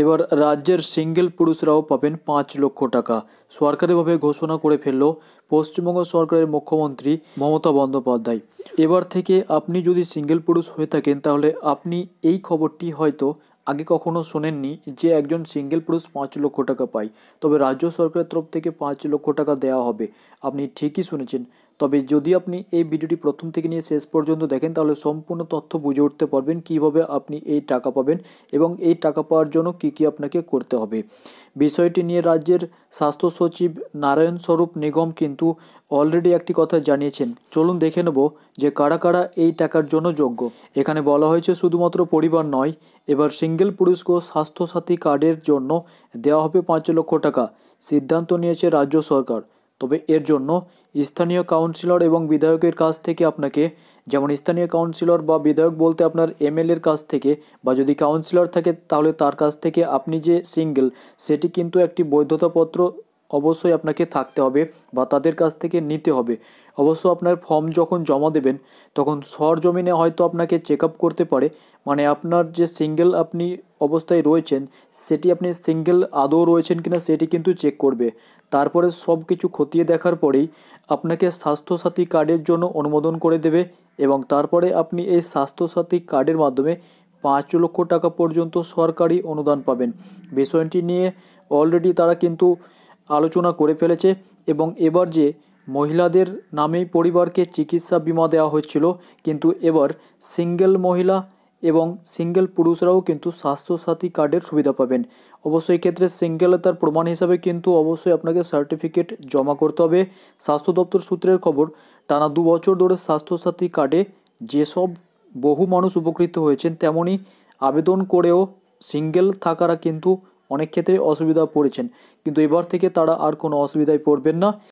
এবার রাজ্যের সিঙ্গেল পুরুষরাও পাবেন পাঁচ লক্ষ টাকা সরকারিভাবে ঘোষণা করে ফেলল পশ্চিমবঙ্গ সরকারের মুখ্যমন্ত্রী মমতা বন্দ্যোপাধ্যায় এবার থেকে আপনি যদি সিঙ্গেল পুরুষ হয়ে থাকেন তাহলে আপনি এই খবরটি হয়তো আগে কখনো শোনেননি যে একজন সিঙ্গেল পুরুষ পাঁচ লক্ষ টাকা পায় তবে রাজ্য সরকারের তরফ থেকে পাঁচ লক্ষ টাকা দেওয়া হবে আপনি ঠিকই শুনেছেন তবে যদি আপনি এই ভিডিওটি প্রথম থেকে নিয়ে শেষ পর্যন্ত দেখেন তাহলে সম্পূর্ণ তথ্য বুঝে উঠতে পারবেন কিভাবে আপনি এই টাকা পাবেন এবং এই টাকা পাওয়ার জন্য কি কি আপনাকে করতে হবে বিষয়টি নিয়ে রাজ্যের স্বাস্থ্য সচিব নারায়ণ স্বরূপ নিগম কিন্তু অলরেডি একটি কথা জানিয়েছেন চলুন দেখে নেব যে কারা কারা এই টাকার জন্য যোগ্য এখানে বলা হয়েছে শুধুমাত্র পরিবার নয় এবার সিঙ্গেল পুরুষকেও স্বাস্থ্যসাথী কার্ডের জন্য দেওয়া হবে পাঁচ লক্ষ টাকা সিদ্ধান্ত নিয়েছে রাজ্য সরকার তবে এর জন্য স্থানীয় কাউন্সিলর এবং বিধায়কের কাছ থেকে আপনাকে যেমন স্থানীয় কাউন্সিলর বা বিধায়ক বলতে আপনার এমএলএর কাছ থেকে বা যদি কাউন্সিলর থাকে তাহলে তার কাছ থেকে আপনি যে সিঙ্গেল সেটি কিন্তু একটি বৈধতাপত্র অবশ্যই আপনাকে থাকতে হবে বা তাদের কাছ থেকে নিতে হবে অবশ্য আপনার ফর্ম যখন জমা দেবেন তখন সরজমিনে হয়তো আপনাকে চেক করতে পারে মানে আপনার যে সিঙ্গেল আপনি অবস্থায় রয়েছেন সেটি আপনি সিঙ্গেল আদৌ রয়েছেন কিনা সেটি কিন্তু চেক করবে তারপরে সব কিছু খতিয়ে দেখার পরেই আপনাকে স্বাস্থ্যসাথী কার্ডের জন্য অনুমোদন করে দেবে এবং তারপরে আপনি এই স্বাস্থ্যসাথী কার্ডের মাধ্যমে পাঁচ লক্ষ টাকা পর্যন্ত সরকারি অনুদান পাবেন বিষয়টি নিয়ে অলরেডি তারা কিন্তু আলোচনা করে ফেলেছে এবং এবার যে মহিলাদের নামে পরিবারকে চিকিৎসা বিমা দেওয়া হয়েছিল কিন্তু এবার সিঙ্গেল মহিলা এবং সিঙ্গেল পুরুষরাও কিন্তু স্বাস্থ্যসাথী কার্ডের সুবিধা পাবেন অবশ্যই ক্ষেত্রে সিঙ্গেল তার প্রমাণ হিসাবে কিন্তু অবশ্যই আপনাকে সার্টিফিকেট জমা করতে হবে স্বাস্থ্য দপ্তর সূত্রের খবর টানা দু বছর ধরে স্বাস্থ্যসাথী কার্ডে যেসব বহু মানুষ উপকৃত হয়েছেন তেমনই আবেদন করেও সিঙ্গেল থাকারা কিন্তু অনেক ক্ষেত্রে অসুবিধা পড়েছেন কিন্তু এবার থেকে তারা আর কোনো অসুবিধায় পড়বেন না